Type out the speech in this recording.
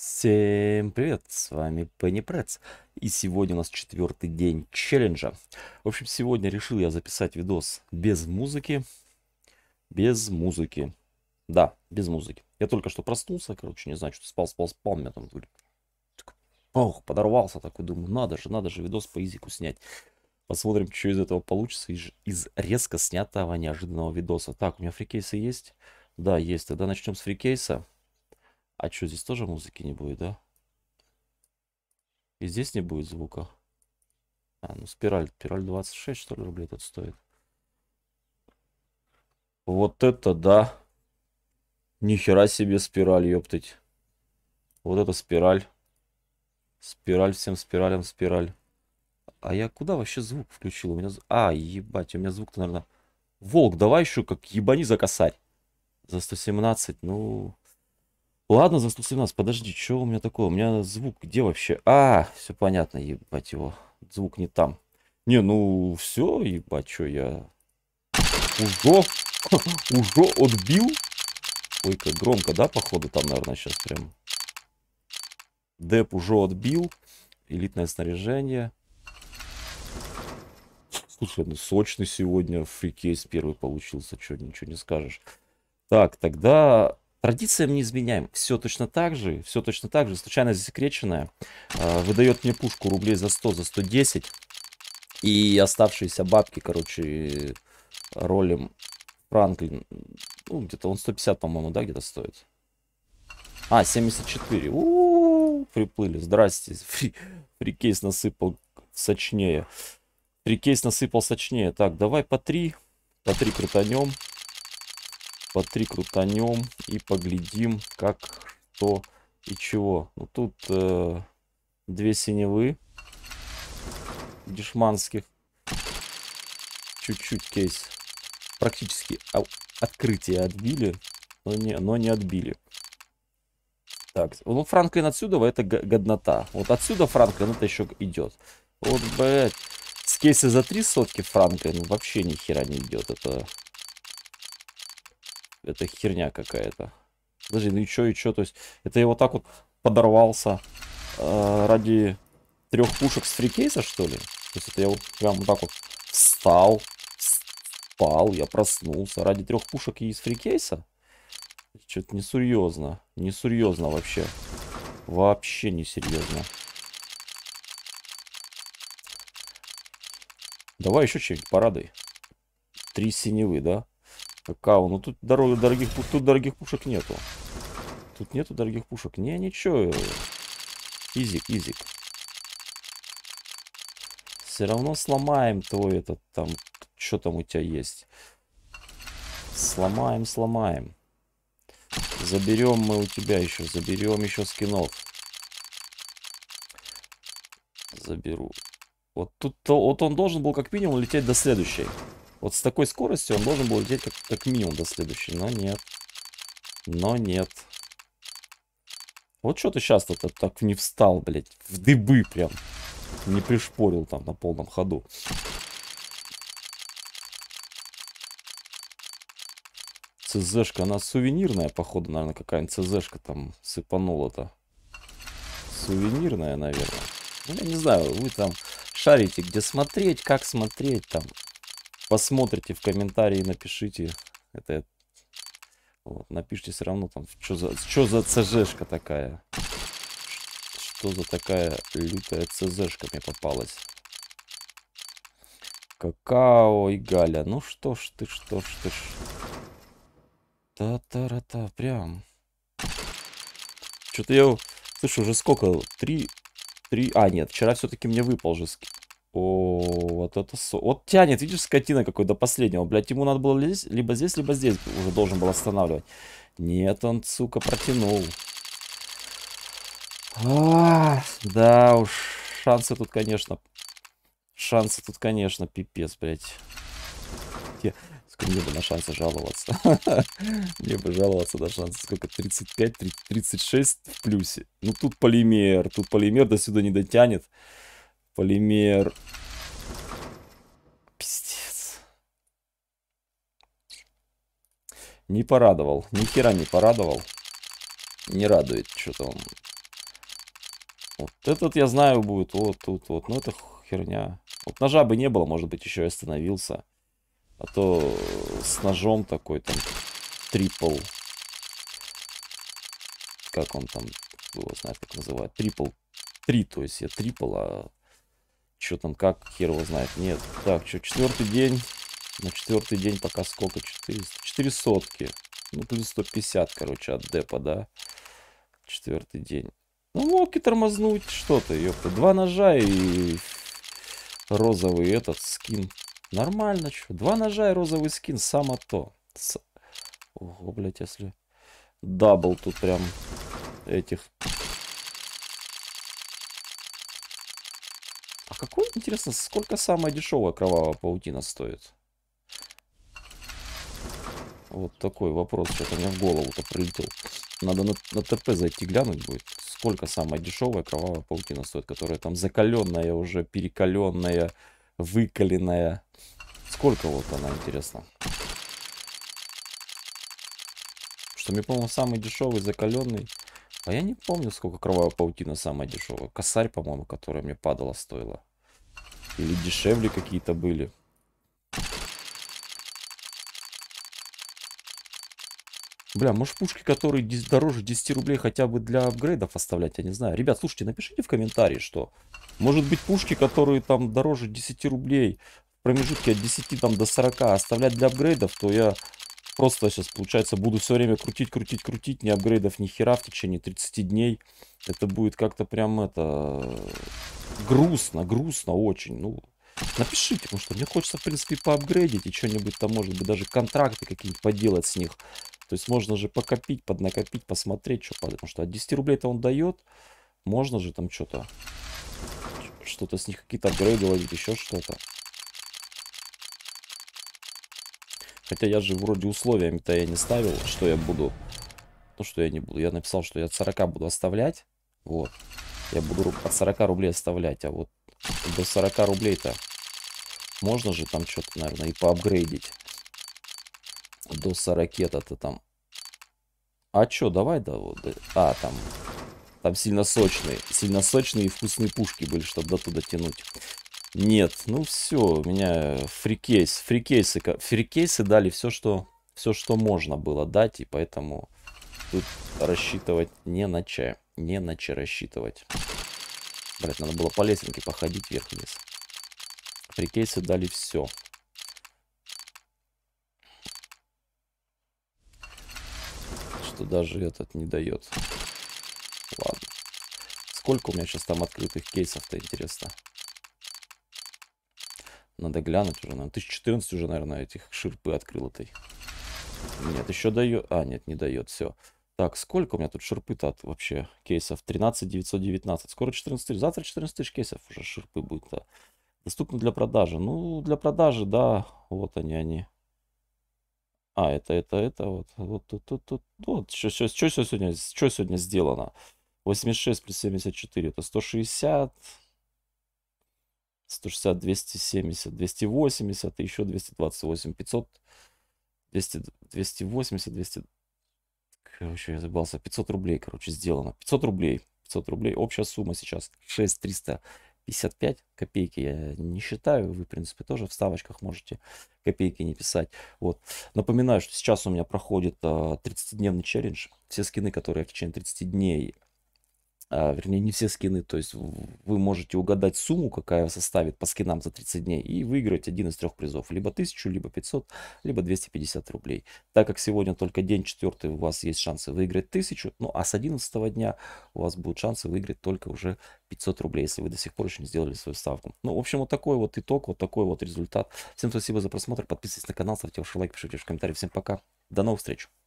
Всем привет, с вами Пенни Прец, и сегодня у нас четвертый день челленджа. В общем, сегодня решил я записать видос без музыки, без музыки, да, без музыки. Я только что проснулся, короче, не знаю, что спал, спал, спал, меня там ох, подорвался, такой думаю, надо же, надо же видос по изику снять. Посмотрим, что из этого получится, из, из резко снятого неожиданного видоса. Так, у меня фрикейсы есть? Да, есть, тогда начнем с фрикейса. А что, здесь тоже музыки не будет, да? И здесь не будет звука. А, ну спираль. Спираль 26, что ли, рублей тут стоит. Вот это да. Нихера себе спираль, ёптыть. Вот это спираль. Спираль всем спиралям спираль. А я куда вообще звук включил? У меня... А, ебать, у меня звук-то, наверное... Волк, давай еще как ебани за косарь. За 117, ну... Ладно, за 117, подожди, что у меня такое? У меня звук где вообще? А, все понятно, ебать его. Звук не там. Не, ну все, ебать, что я... Уже, уже отбил? Ой, как громко, да, походу, там, наверное, сейчас прям. Деп уже отбил. Элитное снаряжение. Слушай, ну сочный сегодня фрикейс первый получился, что, ничего не скажешь. Так, тогда Традициям не изменяем. Все точно так же, все точно так же. Случайно засекреченная э, выдает мне пушку рублей за 100, за 110. И оставшиеся бабки, короче, ролим Франклин. Ну, где-то он 150, по-моему, да, где-то стоит. А, 74. У -у -у, приплыли. Здрасте. Фри, фрикейс насыпал сочнее. Фрикейс насыпал сочнее. Так, давай по 3. По 3 крутанем по 3 крутанем и поглядим, как, что и чего. Ну, тут э, две синевы дешманских. Чуть-чуть кейс. Практически а, открытие отбили, но не, но не отбили. Так, ну Франклин отсюда, это годнота. Вот отсюда Франклин это еще идет. Вот, блядь, с кейса за три сотки Франклин вообще ни хера не идет. Это это херня какая-то. Подожди, ну и чё, и чё, то есть это я вот так вот подорвался э, ради трех пушек с фрикейса, что ли? То есть это я вот прям вот так вот встал, спал, я проснулся ради трех пушек и из фрикейса? Что-то несерьезно, несерьезно вообще. Вообще несерьезно. Давай еще чем-нибудь порадуй. Три синевы, да? Какао. Ну тут дорога дорогих, тут дорогих пушек нету. Тут нету дорогих пушек. Не, ничего. Изик, изик. Все равно сломаем твой этот там... Что там у тебя есть? Сломаем, сломаем. Заберем мы у тебя еще. Заберем еще скинов. Заберу. Вот тут-то... Вот он должен был как минимум лететь до следующей. Вот с такой скоростью он должен был лететь как, как минимум до следующей, но нет. Но нет. Вот что ты сейчас-то так не встал, блядь, в дыбы прям. Не пришпорил там на полном ходу. ЦЗшка, она сувенирная, походу, наверное, какая-нибудь ЦЗшка там сыпанула-то. Сувенирная, наверное. Ну, я не знаю, вы там шарите, где смотреть, как смотреть там посмотрите в комментарии, напишите. Это вот, напишите все равно там, что за, что ЦЖшка такая. Что за такая лютая ЦЗшка мне попалась. Какао и Галя. Ну что ж ты, что ж ты ж. Та-та-ра-та, прям. Что-то я... Слушай, уже сколько? Три... Три... А, нет, вчера все-таки мне выпал же о, вот это... Со... Вот тянет, видишь, скотина какой до последнего. Блять, ему надо было здесь, либо здесь, либо здесь уже должен был останавливать. Нет, он, сука, протянул. А, да уж, шансы тут, конечно... Шансы тут, конечно, пипец, блядь. Я... Сколько мне бы на шансы жаловаться? Мне бы жаловаться на шансы. Сколько? 35, 36 в плюсе. Ну, тут полимер, тут полимер до сюда не дотянет. Полимер. Пиздец. Не порадовал. Ни хера не порадовал. Не радует что-то Вот этот, я знаю, будет вот тут вот. Но ну, это херня. Вот ножа бы не было, может быть, еще и остановился. А то с ножом такой там трипл. Как он там, его знает, как называют. Трипл. Три, то есть я трипл, а что там, как, хер его знает. Нет. Так, что, четвертый день. На четвертый день пока сколько? четыре сотки. Ну, плюс 150, короче, от депа, да. Четвертый день. Ну, волки тормознуть, что-то, ёпта. Два ножа и розовый этот скин. Нормально, что? Два ножа и розовый скин, само то. С... Ого, блядь, если... Дабл тут прям этих какой, интересно, сколько самая дешевая кровавая паутина стоит? Вот такой вопрос что-то мне в голову-то прилетел. Надо на, на ТП зайти глянуть будет. Сколько самая дешевая кровавая паутина стоит, которая там закаленная уже, перекаленная, выкаленная. Сколько вот она, интересно. Что мне, по-моему, самый дешевый закаленный. А я не помню, сколько кровавая паутина самая дешевая. Косарь, по-моему, которая мне падала, стоила. Или дешевле какие-то были. Бля, может пушки, которые дороже 10 рублей хотя бы для апгрейдов оставлять, я не знаю. Ребят, слушайте, напишите в комментарии, что... Может быть пушки, которые там дороже 10 рублей, в промежутке от 10 там до 40 оставлять для апгрейдов, то я просто сейчас, получается, буду все время крутить, крутить, крутить, ни апгрейдов, ни хера в течение 30 дней. Это будет как-то прям это грустно, грустно очень. Ну, напишите, потому что мне хочется, в принципе, поапгрейдить и что-нибудь там, может быть, даже контракты какие-нибудь поделать с них. То есть можно же покопить, поднакопить, посмотреть, что падает. Потому что от 10 рублей-то он дает. Можно же там что-то... Что-то с них, какие-то апгрейды ловить, еще что-то. Хотя я же вроде условиями-то я не ставил, что я буду... Ну, что я не буду. Я написал, что я от 40 буду оставлять. Вот. Я буду от 40 рублей оставлять, а вот до 40 рублей-то можно же там что-то, наверное, и поапгрейдить. До 40 то там. А что, давай, да, вот, а, там, там сильно сочные, сильно сочные и вкусные пушки были, чтобы до туда тянуть. Нет, ну все, у меня фрикейс, фрикейсы, фрикейсы дали все, что, все, что можно было дать, и поэтому тут рассчитывать не на чай не на че рассчитывать. Блять, надо было по лесенке походить вверх-вниз. При кейсе дали все. Что даже этот не дает. Ладно. Сколько у меня сейчас там открытых кейсов-то, интересно. Надо глянуть уже, наверное. 1014 уже, наверное, этих ширпы открыл этой. Нет, еще дает. А, нет, не дает. Все. Так, сколько у меня тут шерпы то вообще кейсов? 13 919. Скоро 14 тысяч. Завтра 14 тысяч кейсов уже шерпы будет-то. Доступно для продажи. Ну, для продажи, да. Вот они, они. А, это, это, это. Вот, вот, тут, тут, тут. Вот, что, что, что, что, сегодня, что сегодня сделано? 86 плюс 74. Это 160. 160, 270, 280 и еще 228. 500, 200, 280, 200 короче, я забылся, 500 рублей, короче, сделано. 500 рублей, 500 рублей. Общая сумма сейчас 6355 копейки. Я не считаю, вы, в принципе, тоже в ставочках можете копейки не писать. Вот. Напоминаю, что сейчас у меня проходит 30-дневный а, челлендж. Все скины, которые я в течение 30 дней а, вернее, не все скины, то есть вы можете угадать сумму, какая составит по скинам за 30 дней, и выиграть один из трех призов, либо 1000, либо 500, либо 250 рублей. Так как сегодня только день четвертый, у вас есть шансы выиграть 1000, ну а с 11 дня у вас будут шансы выиграть только уже 500 рублей, если вы до сих пор еще не сделали свою ставку. Ну, в общем, вот такой вот итог, вот такой вот результат. Всем спасибо за просмотр, подписывайтесь на канал, ставьте ваши лайки, пишите ваши комментарии. Всем пока, до новых встреч!